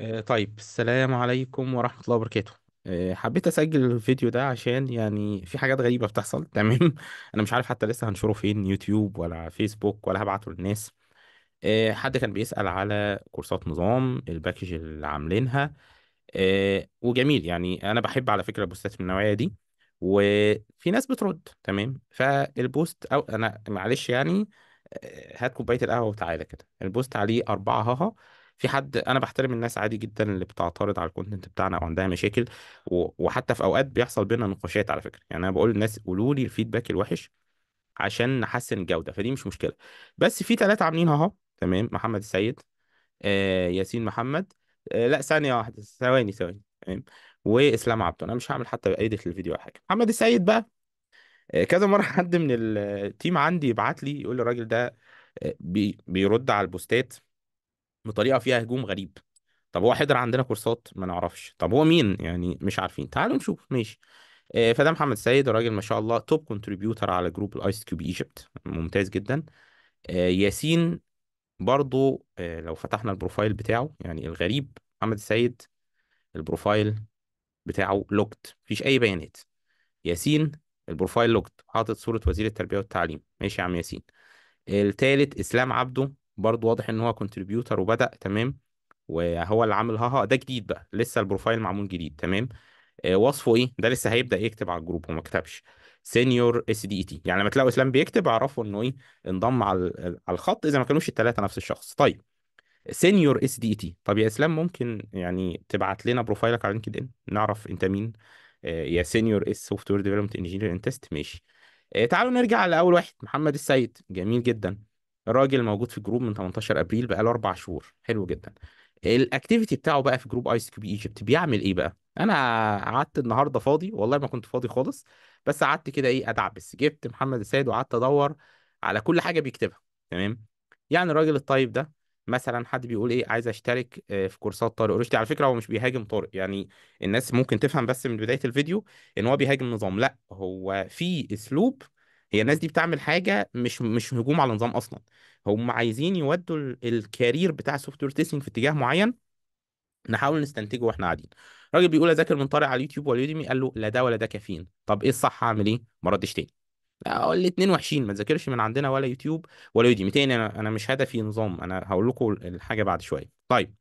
آه، طيب السلام عليكم ورحمة الله وبركاته آه، حبيت أسجل الفيديو ده عشان يعني في حاجات غريبة بتحصل تمام أنا مش عارف حتى لسه هنشره فين يوتيوب ولا فيسبوك ولا هبعته للناس آه، حد كان بيسأل على كورسات نظام الباكج اللي عاملينها وجميل يعني أنا بحب على فكرة البوستات من النوعية دي وفي ناس بترد تمام فالبوست أو أنا معلش يعني هات كوباية القهوة وتعالى كده البوست عليه أربعة هاها في حد انا بحترم الناس عادي جدا اللي بتعترض على الكونتنت بتاعنا او عندها مشاكل وحتى في اوقات بيحصل بينا نقاشات على فكره يعني انا بقول للناس قولوا لي الفيدباك الوحش عشان نحسن الجوده فدي مش مشكله بس في ثلاثه عاملين اهو تمام محمد السيد آه ياسين محمد آه لا ثانيه واحده ثواني ثواني تمام واسلام عبده انا مش هعمل حتى ايديت للفيديو ولا حاجه محمد السيد بقى آه، كذا مره حد من التيم عندي يبعت لي يقول لي الراجل ده آه، بي بيرد على البوستات بطريقه فيها هجوم غريب طب هو حضر عندنا كورسات ما نعرفش طب هو مين يعني مش عارفين تعالوا نشوف ماشي آه، فده محمد سيد راجل ما شاء الله توب كونتريبيوتر على جروب الايس كيوب ايجيبت ممتاز جدا آه، ياسين برضو آه، لو فتحنا البروفايل بتاعه يعني الغريب محمد سيد البروفايل بتاعه لوكت مفيش اي بيانات ياسين البروفايل لوكت حاطط صوره وزير التربيه والتعليم ماشي يا عم ياسين التالت اسلام عبده برضو واضح ان هو كونتريبيوتر وبدأ تمام وهو اللي عامل هاها ده جديد بقى لسه البروفايل معمول جديد تمام آه وصفه ايه ده لسه هيبدأ يكتب على الجروب وما كتبش سينيور اس دي اي تي يعني لما تلاقوا اسلام بيكتب اعرفوا انه ايه انضم على على الخط اذا ما كانوش الثلاثه نفس الشخص طيب سينيور اس دي اي تي طب يا اسلام ممكن يعني تبعت لنا بروفايلك على لينكد ان نعرف انت مين آه، يا سينيور اس سوفت وير ديفلوبمنت انجينير ان تيست ماشي آه، تعالوا نرجع لاول واحد محمد السيد جميل جدا راجل موجود في جروب من 18 ابريل بقاله اربع شهور حلو جدا الاكتيفيتي بتاعه بقى في جروب ايس كيوب ايجيبت بيعمل ايه بقى انا قعدت النهارده فاضي والله ما كنت فاضي خالص بس قعدت كده ايه ادعبس جبت محمد السيد وقعدت ادور على كل حاجه بيكتبها تمام يعني الراجل الطيب ده مثلا حد بيقول ايه عايز اشترك آه، في كورسات طارق رشدي على فكره هو مش بيهاجم طارق يعني الناس ممكن تفهم بس من بدايه الفيديو ان هو بيهاجم نظام لا هو في اسلوب هي الناس دي بتعمل حاجه مش مش هجوم على نظام اصلا هم عايزين يودوا الكارير بتاع السوفت وير تيستنج في اتجاه معين نحاول نستنتجه واحنا قاعدين راجل بيقول اذاكر من طارق على اليوتيوب ولا يوديمي قال له لا ده ولا ده كافيين طب ايه الصح اعمل ايه ما ردش تاني الاثنين وحشين ما تذاكرش من عندنا ولا يوتيوب ولا يوديمي تاني انا انا مش هدفي نظام انا هقول لكم الحاجه بعد شويه طيب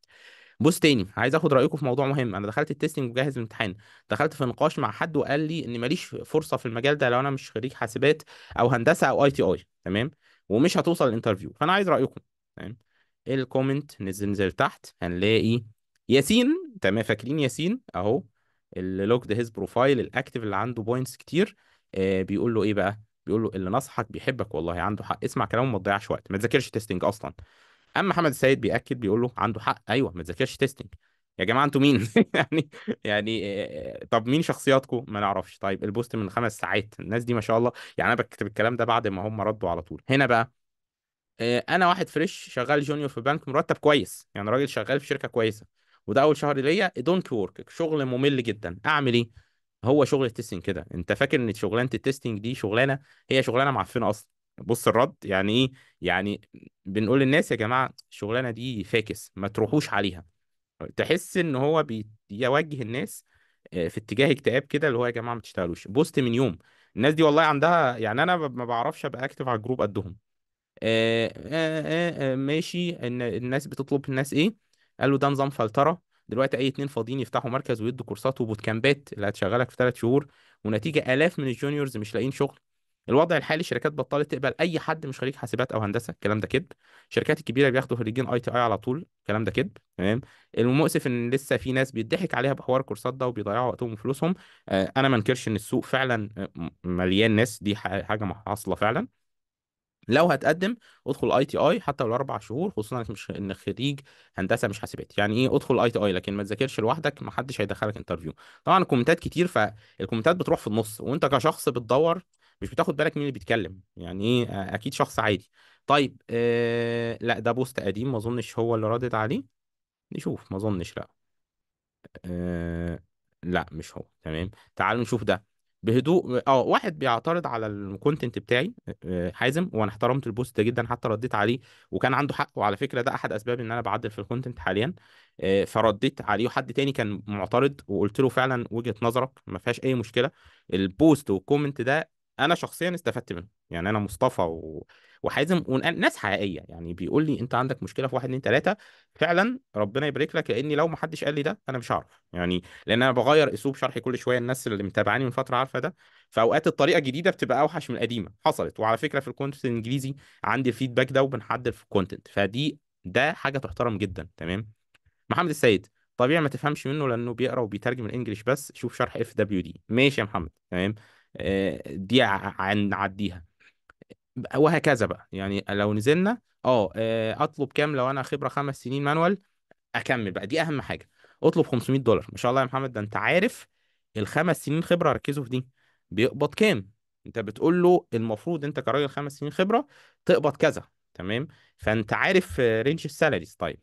بص تاني عايز اخد رايكم في موضوع مهم انا دخلت التستنج وجاهز الامتحان دخلت في نقاش مع حد وقال لي ان ماليش فرصه في المجال ده لو انا مش خريج حاسبات او هندسه او اي تي اي تمام ومش هتوصل الانترفيو فانا عايز رايكم تمام الكومنت نزل نزل تحت هنلاقي ياسين تمام فاكرين ياسين اهو اللي لوكد هيز بروفايل الاكتف اللي عنده بوينتس كتير آه بيقول له ايه بقى بيقول له اللي نصحك بيحبك والله عنده حق اسمع كلامه ما تضيعش وقت ما تذاكرش تيستنج اصلا اما محمد السيد بياكد بيقول له عنده حق ايوه ما تذاكرش تيستنج يا جماعه انتوا مين يعني يعني آه، طب مين شخصياتكم ما نعرفش طيب البوست من خمس ساعات الناس دي ما شاء الله يعني انا بكتب الكلام ده بعد ما هم ردوا على طول هنا بقى آه، انا واحد فريش شغال جونيور في بنك مرتب كويس يعني راجل شغال في شركه كويسه وده اول شهر ليا دونت ورك شغل ممل جدا اعمل ايه هو شغل التستنج كده انت فاكر ان شغلانه التستنج دي شغلانه هي شغلانه معفنه اصلا بص الرد يعني ايه يعني بنقول للناس يا جماعه الشغلانه دي فاكس ما تروحوش عليها تحس ان هو بيوجه الناس آه، في اتجاه اكتئاب كده اللي هو يا جماعه ما تشتغلوش بوست من يوم الناس دي والله عندها يعني انا ما بعرفش ابقى اكتف على الجروب قدهم آآ آه، آه، ماشي ان الناس بتطلب الناس ايه قال له ده نظام فلتره دلوقتي اي اتنين فاضيين يفتحوا مركز ويدوا كورسات وبوت كامبات اللي هتشغلك في ثلاث شهور ونتيجه الاف من الجونيورز مش لاقيين شغل الوضع الحالي الشركات بطلت تقبل اي حد مش خريج حاسبات او هندسه الكلام ده كذب الشركات الكبيره بياخدوا خريجين اي تي اي على طول الكلام ده كذب تمام المؤسف ان لسه في ناس بيضحك عليها بحوار الكورسات ده وبيضيعوا وقتهم وفلوسهم آه، انا ما انكرش ان السوق فعلا آه، مليان ناس دي حاجه حاصله فعلا لو هتقدم ادخل اي تي اي حتى لو اربع شهور خصوصا انك مش انك خريج هندسه مش حاسبات يعني ايه ادخل اي تي اي لكن ما تذاكرش لوحدك ما حدش هيدخلك انترفيو طبعا الكومنتات كتير فالكومنتات بتروح في النص وانت كشخص بتدور مش بتاخد بالك مين اللي بيتكلم يعني ايه اكيد شخص عادي طيب آه لا ده بوست قديم ما اظنش هو اللي ردت عليه نشوف ما اظنش لا آه لا مش هو تمام تعالوا نشوف ده بهدوء اه واحد بيعترض على الكونتنت بتاعي حازم وانا احترمت البوست ده جدا حتى رديت عليه وكان عنده حق وعلى فكره ده احد اسباب ان انا بعدل في الكونتنت حاليا فرديت عليه وحد تاني كان معترض وقلت له فعلا وجهه نظرك ما فيهاش اي مشكله البوست والكومنت ده انا شخصيا استفدت منه يعني انا مصطفى و... وحازم وناس حقيقيه يعني بيقول لي انت عندك مشكله في واحد اتنين تلاته فعلا ربنا يبارك لك لاني لو ما حدش قال لي ده انا مش هعرف يعني لان انا بغير اسلوب شرحي كل شويه الناس اللي متابعاني من فتره عارفه ده فاوقات الطريقه الجديده بتبقى اوحش من القديمه حصلت وعلى فكره في الكونتنت الانجليزي عندي الفيدباك ده وبنحدد في الكونتنت فدي ده حاجه تحترم جدا تمام محمد السيد طبيعي ما تفهمش منه لانه بيقرا وبيترجم الانجليش بس شوف شرح اف دبليو دي ماشي يا محمد تمام آه، دي عديها وهكذا بقى يعني لو نزلنا آه،, اه اطلب كام لو انا خبره خمس سنين مانوال اكمل بقى دي اهم حاجه اطلب 500 دولار ما شاء الله يا محمد ده انت عارف الخمس سنين خبره ركزوا في دي بيقبض كام انت بتقول له المفروض انت كراجل خمس سنين خبره تقبض كذا تمام فانت عارف رينج السالاريز طيب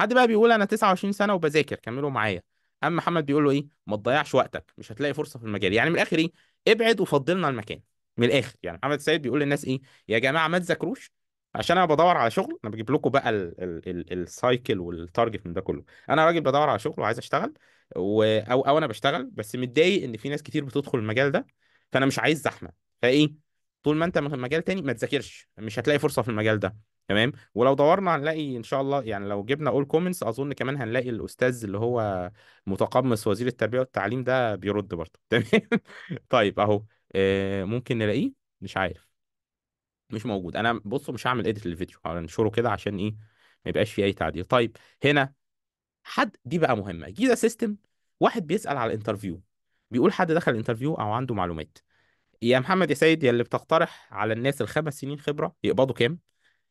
حد بقى بيقول انا 29 سنه وبذاكر كملوا معايا اما محمد بيقول له ايه ما تضيعش وقتك مش هتلاقي فرصه في المجال يعني من الاخر ايه ابعد وفضلنا المكان من الاخر يعني محمد السيد بيقول للناس ايه يا جماعه ما تذاكروش عشان انا بدور على شغل انا بجيب لكم بقى السايكل والتارجت من ده كله انا راجل بدور على شغل وعايز اشتغل و... او او انا بشتغل بس متضايق ان في ناس كتير بتدخل المجال ده فانا مش عايز زحمه فايه طول ما انت في مجال تاني ما تذاكرش مش هتلاقي فرصه في المجال ده تمام ولو دورنا هنلاقي ان شاء الله يعني لو جبنا اول كومنتس اظن كمان هنلاقي الاستاذ اللي هو متقمص وزير التربيه والتعليم ده بيرد برضه تمام طيب اهو آه ممكن نلاقيه مش عارف مش موجود انا بصوا مش هعمل اديت للفيديو هنشره كده عشان ايه ما يبقاش فيه اي تعديل طيب هنا حد دي بقى مهمه جيزا سيستم واحد بيسال على الانترفيو بيقول حد دخل الانترفيو او عنده معلومات يا محمد يا سيد يا اللي بتقترح على الناس الخمس سنين خبره يقبضوا كام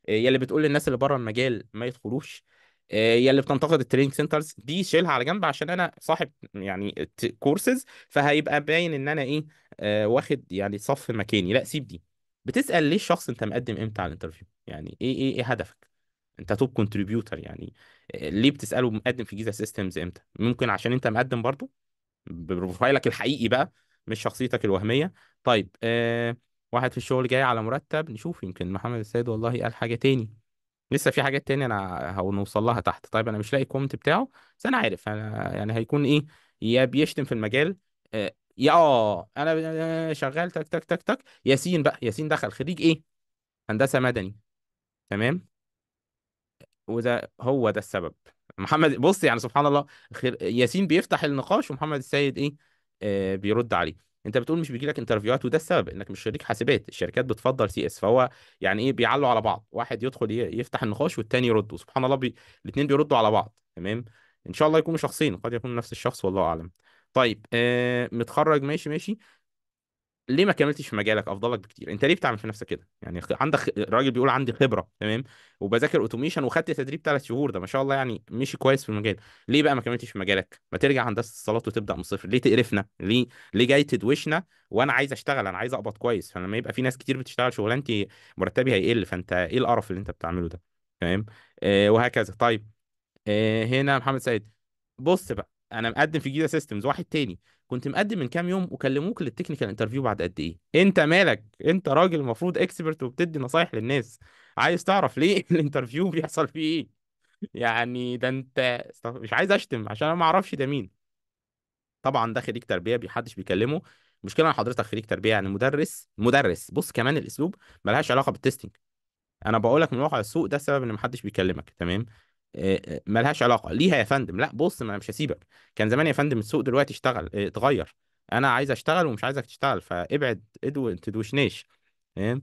آه، يا اللي بتقول للناس اللي بره المجال ما يدخلوش آه، يا اللي بتنتقد التريننج سنترز دي شيلها على جنب عشان انا صاحب يعني كورسز فهيبقى باين ان انا ايه آه، واخد يعني صف مكاني لا سيب دي بتسال ليه الشخص انت مقدم امتى على الانترفيو يعني ايه ايه ايه هدفك انت توب كونتريبيوتر يعني ليه بتساله مقدم في جيزا سيستمز امتى ممكن عشان انت مقدم برضه بروفايلك الحقيقي بقى مش شخصيتك الوهميه طيب آه واحد في الشغل جاي على مرتب نشوف يمكن محمد السيد والله قال حاجة تاني لسه في حاجات تانية انا هنوصل لها تحت طيب انا مش لاقي الكومنت بتاعه بس انا عارف انا يعني هيكون ايه يا بيشتم في المجال آه، يا اه انا آه، شغال تك تك تك تك ياسين بقى ياسين دخل خريج ايه هندسة مدني تمام وده هو ده السبب محمد بص يعني سبحان الله خير ياسين بيفتح النقاش ومحمد السيد ايه آه، بيرد عليه انت بتقول مش بيجي لك انترفيوهات وده السبب انك مش شريك حاسبات الشركات بتفضل سي اس فهو يعني ايه بيعلوا على بعض واحد يدخل يفتح النقاش والتاني يرد وسبحان الله بي... الاثنين بيردوا على بعض تمام ان شاء الله يكونوا شخصين قد يكون نفس الشخص والله اعلم طيب آه متخرج ماشي ماشي ليه ما كملتش في مجالك افضلك بكتير انت ليه بتعمل في نفسك كده يعني عندك راجل بيقول عندي خبره تمام وبذاكر اوتوميشن وخدت تدريب ثلاث شهور ده ما شاء الله يعني مشي كويس في المجال ليه بقى ما كملتش في مجالك ما ترجع هندسه اتصالات وتبدا من الصفر ليه تقرفنا ليه ليه جاي تدوشنا وانا عايز اشتغل انا عايز اقبض كويس فلما يبقى في ناس كتير بتشتغل شغلانتي مرتبي هيقل فانت ايه القرف اللي انت بتعمله ده تمام آه وهكذا طيب آه هنا محمد سيد بص بقى انا مقدم في جيزا سيستمز واحد تاني كنت مقدم من كام يوم وكلموك للتكنيكال انترفيو بعد قد ايه انت مالك انت راجل المفروض اكسبرت وبتدي نصايح للناس عايز تعرف ليه الانترفيو بيحصل فيه ايه يعني ده انت مش عايز اشتم عشان انا ما اعرفش ده مين طبعا ده خريج تربيه بيحدش بيكلمه المشكله ان حضرتك خريج تربيه يعني مدرس مدرس بص كمان الاسلوب ملهاش علاقه بالتستنج انا بقول لك من واقع السوق ده السبب ان محدش بيكلمك تمام آه، آه، ملهاش علاقه ليها يا فندم لا بص ما انا مش هسيبك كان زمان يا فندم السوق دلوقتي اشتغل آه، اتغير انا عايز اشتغل ومش عايزك تشتغل فابعد ادو تدوشنيش فاهم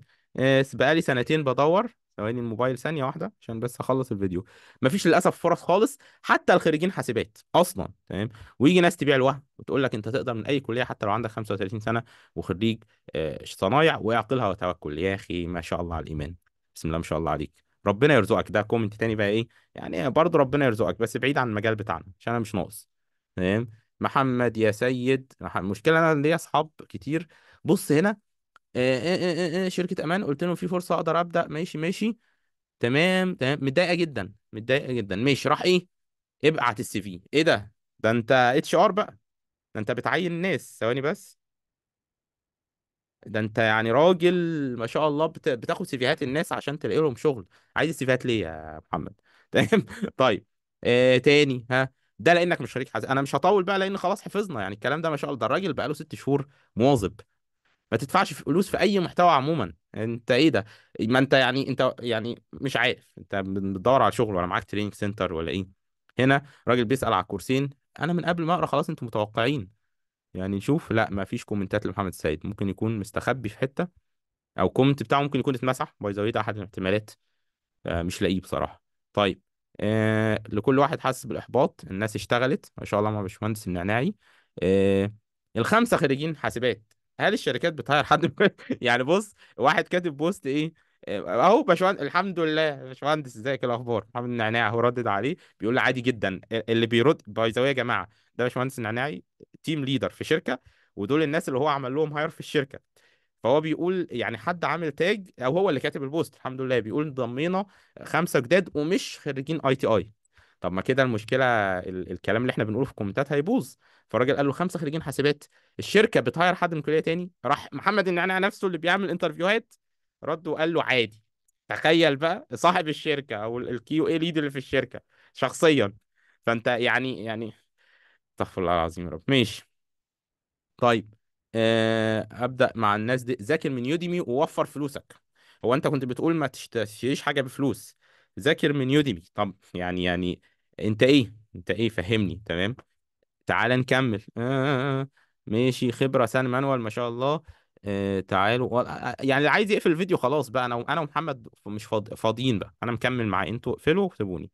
بقالي سنتين بدور ثواني الموبايل ثانيه واحده عشان بس اخلص الفيديو مفيش للاسف فرص خالص حتى الخريجين حاسبات اصلا تمام ويجي ناس تبيع الوهم وتقول لك انت تقدر من اي كليه حتى لو عندك 35 سنه وخريج صنايع واعقلها وتوكل يا اخي ما شاء الله على الايمان بسم الله ما شاء الله عليك ربنا يرزقك ده كومنت تاني بقى ايه يعني برضه ربنا يرزقك بس بعيد عن المجال بتاعنا عشان انا مش ناقص تمام محمد يا سيد المشكله انا ليا اصحاب كتير بص هنا آآ آآ آآ شركه امان قلت لهم في فرصه اقدر ابدا ماشي ماشي تمام تمام متضايقه جدا متضايقه جدا ماشي راح ايه ابعت السي في ايه ده ده انت اتش ار بقى ده انت بتعين ناس ثواني بس ده انت يعني راجل ما شاء الله بت... بتاخد سيفيهات الناس عشان تلاقي لهم شغل عايز السيفيهات ليه يا محمد تمام طيب آه تاني ها ده لانك مش شريك حزم انا مش هطول بقى لان خلاص حفظنا يعني الكلام ده ما شاء الله ده الراجل بقى له ست شهور مواظب ما تدفعش فلوس في اي محتوى عموما انت ايه ده ما انت يعني انت يعني مش عارف انت بتدور على شغل ولا معاك تريننج سنتر ولا ايه هنا راجل بيسال على الكورسين انا من قبل ما اقرا خلاص انتوا متوقعين يعني نشوف لا ما فيش كومنتات لمحمد السيد ممكن يكون مستخبي في حته او كومنت بتاعه ممكن يكون اتمسح باي ذا ده احد الاحتمالات آه، مش لاقيه بصراحه طيب آه لكل واحد حاسس بالاحباط الناس اشتغلت ما شاء الله مع باشمهندس النعناعي آه الخمسه خريجين حاسبات هل الشركات بتهير حد يعني بص واحد كاتب بوست ايه آه، اهو باشمهندس الحمد لله باشمهندس ازيك إيه الاخبار محمد النعناعي هو ردد عليه بيقول عادي جدا آه، اللي بيرد باي ذا يا جماعه ده باشمهندس النعناعي تيم ليدر في شركه ودول الناس اللي هو عمل لهم هاير في الشركه فهو بيقول يعني حد عامل تاج او هو اللي كاتب البوست الحمد لله بيقول ضمينا خمسه جداد ومش خريجين اي تي اي طب ما كده المشكله ال الكلام اللي احنا بنقوله في الكومنتات هيبوظ فالراجل قال له خمسه خريجين حاسبات الشركه بتهير حد من كليه تاني راح محمد النعناع نفسه اللي بيعمل انترفيوهات رد وقال له عادي تخيل بقى صاحب الشركه او الكيو اي ليد اللي في الشركه شخصيا فانت يعني يعني استغفر الله العظيم يا رب ماشي طيب آه ابدا مع الناس دي ذاكر من يوديمي ووفر فلوسك هو انت كنت بتقول ما تشتريش حاجه بفلوس ذاكر من يوديمي طب يعني يعني انت ايه انت ايه فهمني تمام تعال نكمل آه, آه،, آه. ماشي خبره سان مانوال ما شاء الله آه تعالوا آه، يعني اللي عايز يقفل الفيديو خلاص بقى انا انا ومحمد مش فاضيين بقى انا مكمل معاه انتوا اقفلوا واكتبوني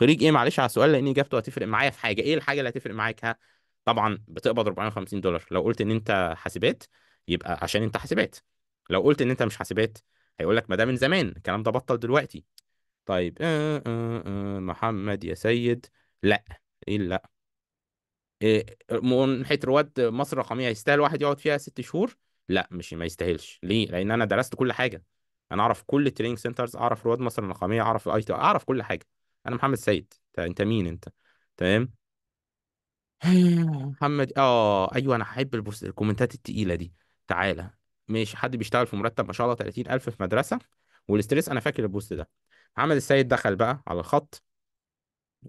خريج ايه معلش على السؤال لان اجابته هتفرق معايا في حاجه ايه الحاجه اللي هتفرق معاك ها طبعا بتقبض 450 دولار لو قلت ان انت حاسبات يبقى عشان انت حاسبات لو قلت ان انت مش حاسبات هيقول لك ما ده من زمان الكلام ده بطل دلوقتي طيب آآ آه، آآ آه، آه، محمد يا سيد لا ايه لا إيه ناحيه رواد مصر الرقمية يستاهل واحد يقعد فيها ست شهور لا مش ما يستاهلش ليه لان انا درست كل حاجة انا اعرف كل التريننج سنترز اعرف رواد مصر الرقمية اعرف اي اعرف كل حاجة انا محمد سيد انت مين انت تمام محمد اه ايوه انا هحب البوست الكومنتات التقيله دي تعالى ماشي حد بيشتغل في مرتب ما شاء الله 30000 في مدرسه والاستريس انا فاكر البوست ده محمد السيد دخل بقى على الخط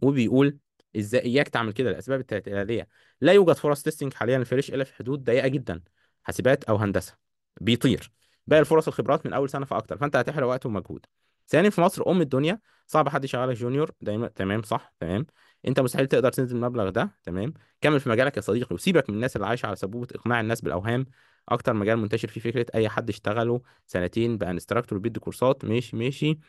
وبيقول ازاي اياك تعمل كده الاسباب التاليه لا يوجد فرص تيستنج حاليا الفريش الا في حدود ضيقه جدا حاسبات او هندسه بيطير باقي الفرص الخبرات من اول سنه فاكتر فانت هتحرق وقت ومجهود ثاني في مصر ام الدنيا صعب حد يشغلك جونيور دايما تمام صح تمام انت مستحيل تقدر تنزل المبلغ ده تمام كمل في مجالك يا صديقي وسيبك من الناس اللي عايشه على سبوبه اقناع الناس بالاوهام اكتر مجال منتشر فيه فكره اي حد اشتغله سنتين بقى انستراكتور بيدي كورسات ماشي ماشي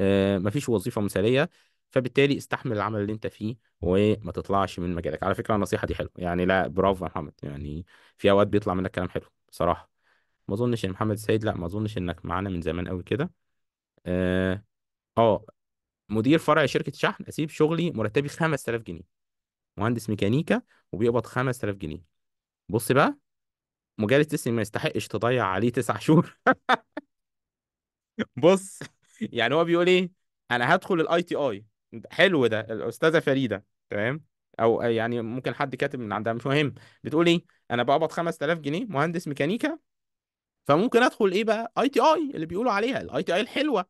آه مفيش وظيفه مثاليه فبالتالي استحمل العمل اللي انت فيه وما تطلعش من مجالك على فكره النصيحه دي حلوه يعني لا برافو يا محمد يعني في اوقات بيطلع منك كلام حلو بصراحه ما اظنش ان محمد السيد لا ما اظنش انك معانا من زمان قوي كده اه آه، مدير فرع شركة شحن اسيب شغلي مرتبي 5000 جنيه مهندس ميكانيكا وبيقبض 5000 جنيه بص بقى مجالس تسني ما يستحقش تضيع عليه تسع شهور بص يعني هو بيقول ايه انا هدخل الاي تي اي حلو ده الاستاذه فريده تمام او يعني ممكن حد كاتب من عندها مش مهم بتقول ايه انا بقبض 5000 جنيه مهندس ميكانيكا فممكن ادخل ايه بقى اي تي اي اللي بيقولوا عليها الاي تي اي الحلوه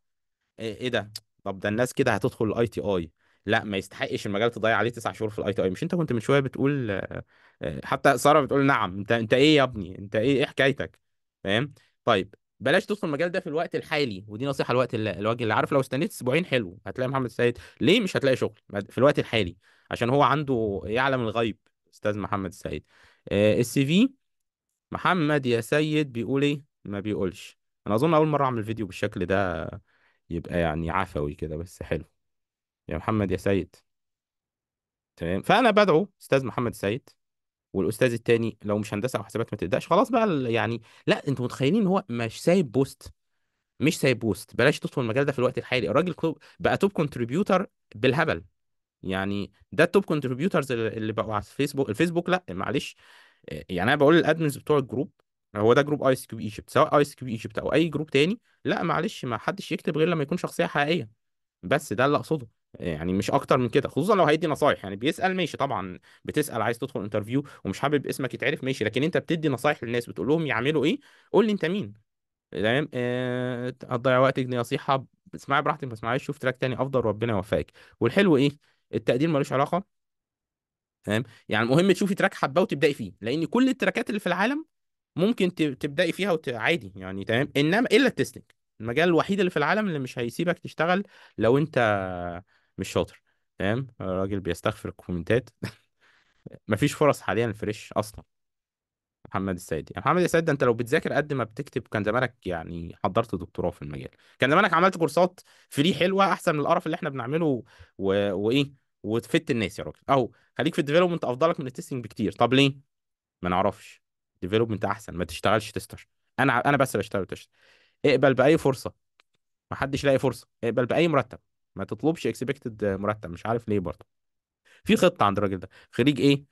إيه،, ايه ده طب ده الناس كده هتدخل الاي تي اي لا ما يستحقش المجال تضيع عليه تسع شهور في الاي تي اي مش انت كنت من شويه بتقول آه، آه، حتى ساره بتقول نعم انت انت ايه يا ابني انت ايه ايه حكايتك فاهم طيب بلاش تدخل المجال ده في الوقت الحالي ودي نصيحه الوقت اللي الوجه اللي عارف لو استنيت اسبوعين حلو هتلاقي محمد السيد ليه مش هتلاقي شغل في الوقت الحالي عشان هو عنده يعلم الغيب استاذ محمد السيد آه، السي في محمد يا سيد بيقول ايه ما بيقولش انا اظن اول مره اعمل فيديو بالشكل ده يبقى يعني عفوي كده بس حلو يا محمد يا سيد تمام فانا بدعو استاذ محمد سيد والاستاذ التاني لو مش هندسه او حسابات ما تبداش خلاص بقى يعني لا انتوا متخيلين ان هو مش سايب بوست مش سايب بوست بلاش تدخل المجال ده في الوقت الحالي الراجل بقى توب كونتريبيوتر بالهبل يعني ده التوب كونتريبيوترز اللي بقوا على الفيسبوك الفيسبوك لا معلش آه، يعني انا بقول للادمنز بتوع الجروب هو ده جروب ايس كيوب ايجيبت سواء ايس كيوب ايجيبت او اي جروب تاني لا معلش ما حدش يكتب غير لما يكون شخصيه حقيقيه بس ده اللي اقصده يعني مش اكتر من كده خصوصا لو هيدي نصايح يعني بيسال ماشي طبعا بتسال عايز تدخل انترفيو ومش حابب اسمك يتعرف ماشي لكن انت بتدي نصايح للناس بتقول لهم يعملوا ايه قول لي انت مين تمام آه هتضيع وقتك دي نصيحه اسمعي براحتك ما تسمعيش شوف تراك تاني افضل ربنا يوفقك والحلو ايه التقدير ملوش علاقه تمام يعني المهم تشوفي تراك حباه وتبداي فيه لان كل التراكات اللي في العالم ممكن تبداي فيها عادي يعني تمام انما الا التستنج المجال الوحيد اللي في العالم اللي مش هيسيبك تشتغل لو انت مش شاطر تمام الراجل بيستغفر الكومنتات مفيش فرص حاليا الفريش اصلا محمد السيد يعني محمد السيد ده انت لو بتذاكر قد ما بتكتب كان زمانك يعني حضرت دكتوراه في المجال كان زمانك عملت كورسات فري حلوه احسن من القرف اللي احنا بنعمله و... وايه وتفت الناس يا راجل اهو خليك في الديفلوبمنت افضلك من التستنج بكتير طب ليه ما نعرفش ديفلوبمنت احسن ما تشتغلش تستر انا انا بس اللي اشتغل اقبل باي فرصه ما حدش لاقي فرصه اقبل باي مرتب ما تطلبش اكسبكتد مرتب مش عارف ليه برضه في خطه عند الراجل ده خريج ايه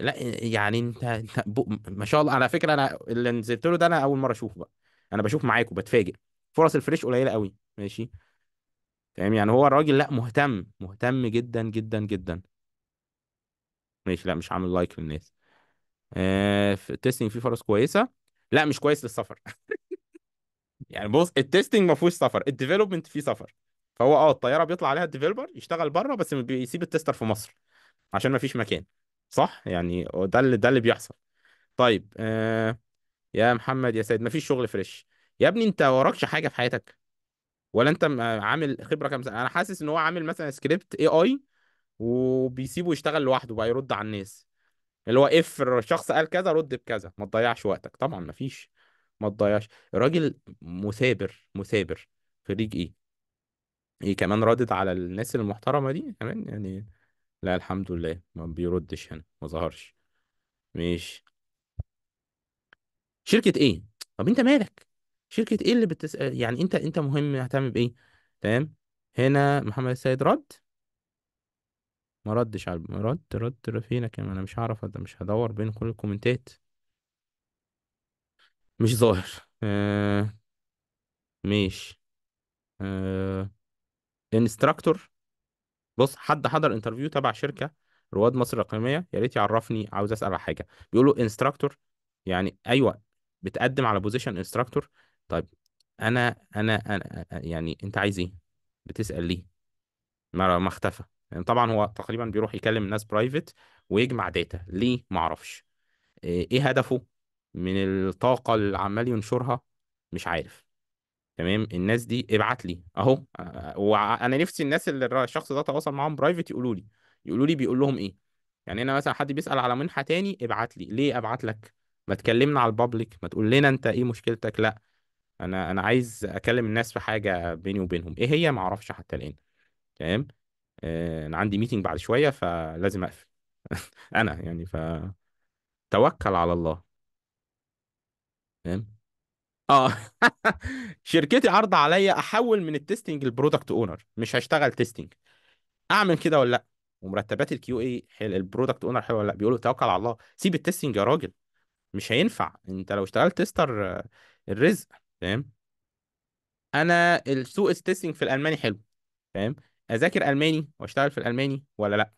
لا يعني انت, انت ما شاء الله على فكره انا اللي نزلت له ده انا اول مره اشوفه بقى انا بشوف معاكم بتفاجئ فرص الفريش قليله قوي ماشي فاهم يعني هو الراجل لا مهتم مهتم جدا جدا جدا ماشي لا مش عامل لايك للناس آه، في التستنج فيه فرص كويسه لا مش كويس للسفر يعني بص التستنج ما فيهوش سفر الديفلوبمنت فيه سفر فهو اه الطياره بيطلع عليها الديفلوبر يشتغل بره بس بيسيب التستر في مصر عشان ما فيش مكان صح يعني ده اللي ده اللي بيحصل طيب آه يا محمد يا سيد ما فيش شغل فريش يا ابني انت وراكش حاجه في حياتك ولا انت عامل خبره كام سنه انا حاسس ان هو عامل مثلا سكريبت اي اي وبيسيبه يشتغل لوحده بقى يرد على الناس اللي هو اف الشخص قال كذا رد بكذا ما تضيعش وقتك طبعا ما فيش ما تضيعش الراجل مثابر مثابر خريج ايه ايه كمان ردت على الناس المحترمه دي كمان يعني لا الحمد لله ما بيردش هنا يعني، ما ظهرش ماشي شركه ايه طب انت مالك شركه ايه اللي بتسأل يعني انت انت مهم اهتم بايه تمام هنا محمد السيد رد ما ردش على رد رد رفينا كمان انا مش هعرف ده مش هدور بين كل الكومنتات مش ظاهر آه ماشي آه انستراكتور بص حد حضر انترفيو تبع شركه رواد مصر الإقليمية يا ريت يعرفني عاوز اسال على حاجه بيقولوا انستراكتور يعني ايوه بتقدم على بوزيشن انستراكتور طيب انا انا انا يعني انت عايز ايه بتسال ليه ما ما اختفى يعني طبعا هو تقريبا بيروح يكلم الناس برايفت ويجمع داتا ليه ما اعرفش آه، ايه هدفه من الطاقه اللي عمال ينشرها مش عارف تمام الناس دي ابعت لي اهو آه، وانا نفسي الناس اللي الشخص ده تواصل معاهم برايفت يقولوا لي يقولوا لي بيقول لهم ايه يعني انا مثلا حد بيسال على منحه تاني ابعت لي ليه ابعت لك ما تكلمنا على البابليك ما تقول لنا انت ايه مشكلتك لا انا انا عايز اكلم الناس في حاجه بيني وبينهم ايه هي ما اعرفش حتى الان تمام آه، انا عندي ميتنج بعد شويه فلازم اقفل انا يعني ف توكل على الله تمام اه شركتي عرض عليا احول من التستنج البرودكت اونر مش هشتغل تستنج اعمل كده ولا لا ومرتبات الكيو اي حل البرودكت اونر حلوه ولا لا بيقولوا توكل على الله سيب التستنج يا راجل مش هينفع انت لو اشتغلت تستر آه، الرزق فاهم انا السوق التستنج في الالماني حلو فاهم اذاكر الماني واشتغل في الالماني ولا لا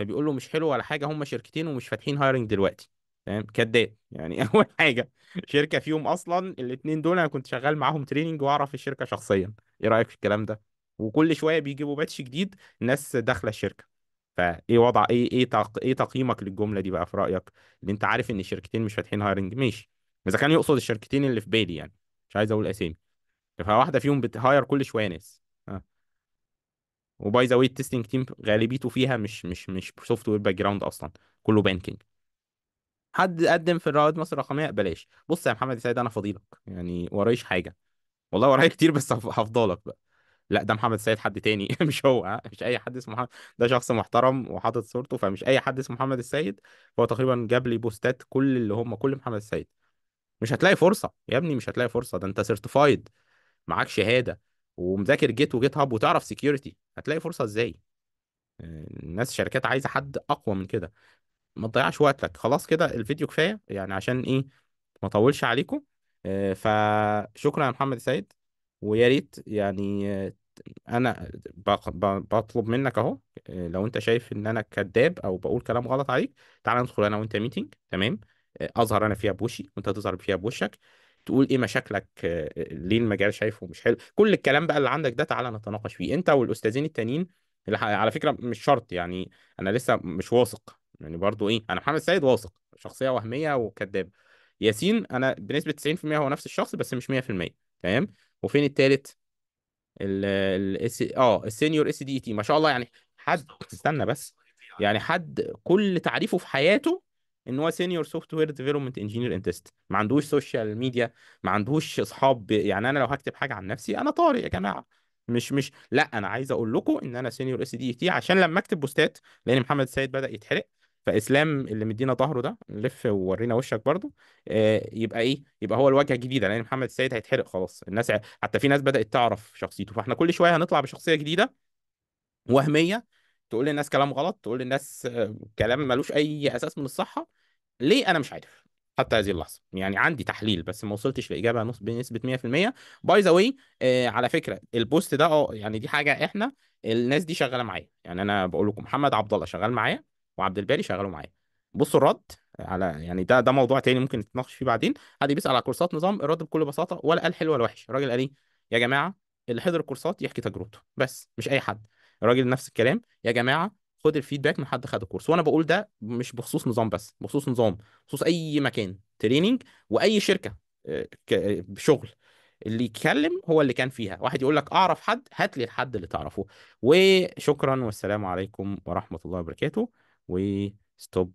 فبيقول له مش حلو ولا حاجه هم شركتين ومش فاتحين هايرنج دلوقتي تمام كداب يعني اول حاجه شركه فيهم اصلا الاثنين دول انا كنت شغال معاهم تريننج واعرف الشركه شخصيا ايه رايك في الكلام ده وكل شويه بيجيبوا باتش جديد ناس داخله الشركه فايه وضع ايه ايه تق... ايه تقييمك للجمله دي بقى في رايك اللي انت عارف ان الشركتين مش فاتحين هايرنج ماشي اذا كان يقصد الشركتين اللي في بالي يعني مش عايز اقول اسامي فواحده فيهم بتهاير كل شويه ناس وباي ذا واي التستنج تيم غالبيته فيها مش مش مش سوفت وير باك جراوند اصلا كله بانكينج حد قدم في رواد مصر الرقميه بلاش بص يا محمد سعيد انا فضيلك يعني ورايش حاجه والله ورايا كتير بس هفضلك بقى لا ده محمد سعيد حد تاني مش هو ها؟ مش اي حد اسمه محمد ده شخص محترم وحاطط صورته فمش اي حد اسمه محمد السيد هو تقريبا جاب لي بوستات كل اللي هم كل محمد السيد مش هتلاقي فرصه يا ابني مش هتلاقي فرصه ده انت سيرتيفايد معاك شهاده ومذاكر جيت وجيت هاب وتعرف سكيورتي هتلاقي فرصه ازاي الناس آه، شركات عايزه حد اقوى من كده ما تضيعش وقتك خلاص كده الفيديو كفايه يعني عشان ايه ما اطولش عليكم آه، فشكرا يا محمد سيد ويا ريت يعني آه، انا بطلب منك اهو لو انت شايف ان انا كذاب او بقول كلام غلط عليك تعال ندخل انا وانت ميتنج تمام اظهر انا فيها بوشي وانت تظهر فيها بوشك تقول ايه مشاكلك ليه المجال شايفه مش حلو كل الكلام بقى اللي عندك ده تعالى نتناقش فيه انت والاستاذين التانيين اللي على فكره مش شرط يعني انا لسه مش واثق يعني برضو ايه انا محمد سيد واثق شخصيه وهميه وكذاب ياسين انا بنسبه 90% هو نفس الشخص بس مش 100% تمام وفين التالت ال ال اه السينيور اس دي تي ما شاء الله يعني حد استنى بس يعني حد كل تعريفه في حياته ان هو سينيور سوفت وير ديفلوبمنت انجينير ان تيست ما عندوش سوشيال ميديا ما عندوش اصحاب يعني انا لو هكتب حاجه عن نفسي انا طارق يا جماعه مش مش لا انا عايز اقول لكم ان انا سينيور اس دي تي عشان لما اكتب بوستات لان محمد سيد بدا يتحرق فاسلام اللي مدينا ظهره ده لف وورينا وشك برضو آه، يبقى ايه يبقى هو الواجهه الجديده لان محمد السيد هيتحرق خلاص الناس حتى في ناس بدات تعرف شخصيته فاحنا كل شويه هنطلع بشخصيه جديده وهميه تقول للناس كلام غلط تقول للناس آه، كلام ملوش اي اساس من الصحه ليه انا مش عارف حتى هذه اللحظه يعني عندي تحليل بس ما وصلتش لاجابه نص بنسبه 100% باي ذا واي على فكره البوست ده اه يعني دي حاجه احنا الناس دي شغاله معايا يعني انا بقول لكم محمد عبد الله شغال معايا وعبد الباري شغالوا معايا بصوا الرد على يعني ده ده موضوع تاني ممكن نتناقش فيه بعدين حد بيسال على كورسات نظام الرد بكل بساطه ولا قال حلو ولا وحش الراجل قال ايه يا جماعه اللي حضر الكورسات يحكي تجربته بس مش اي حد الراجل نفس الكلام يا جماعه خد الفيدباك من حد خد الكورس وانا بقول ده مش بخصوص نظام بس بخصوص نظام بخصوص اي مكان تريننج واي شركه آه، آه، شغل اللي يتكلم هو اللي كان فيها واحد يقول لك اعرف حد هات لي الحد اللي تعرفه وشكرا والسلام عليكم ورحمه الله وبركاته وستوب